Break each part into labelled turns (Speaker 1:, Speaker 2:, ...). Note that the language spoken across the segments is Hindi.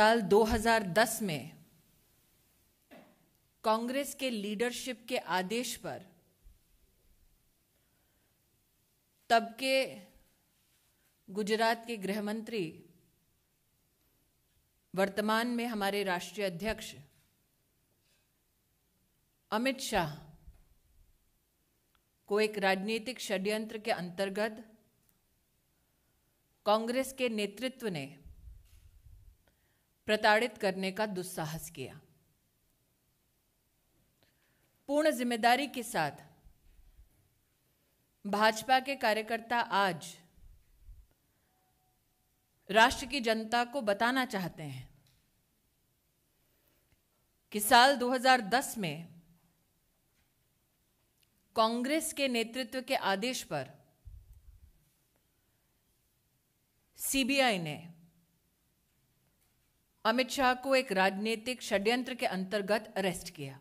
Speaker 1: साल 2010 में कांग्रेस के लीडरशिप के आदेश पर तब के गुजरात के गृहमंत्री वर्तमान में हमारे राष्ट्रीय अध्यक्ष अमित शाह को एक राजनीतिक षड्यंत्र के अंतर्गत कांग्रेस के नेतृत्व ने प्रताड़ित करने का दुस्साहस किया पूर्ण जिम्मेदारी के साथ भाजपा के कार्यकर्ता आज राष्ट्र की जनता को बताना चाहते हैं कि साल 2010 में कांग्रेस के नेतृत्व के आदेश पर सीबीआई ने अमित शाह को एक राजनीतिक षड्यंत्र के अंतर्गत अरेस्ट किया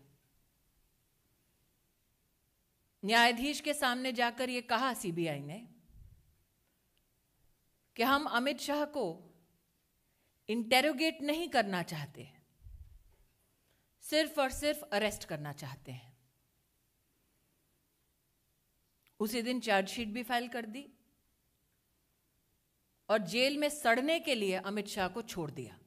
Speaker 1: न्यायाधीश के सामने जाकर यह कहा सीबीआई ने कि हम अमित शाह को इंटेरोगेट नहीं करना चाहते सिर्फ और सिर्फ अरेस्ट करना चाहते हैं उसी दिन चार्जशीट भी फाइल कर दी और जेल में सड़ने के लिए अमित शाह को छोड़ दिया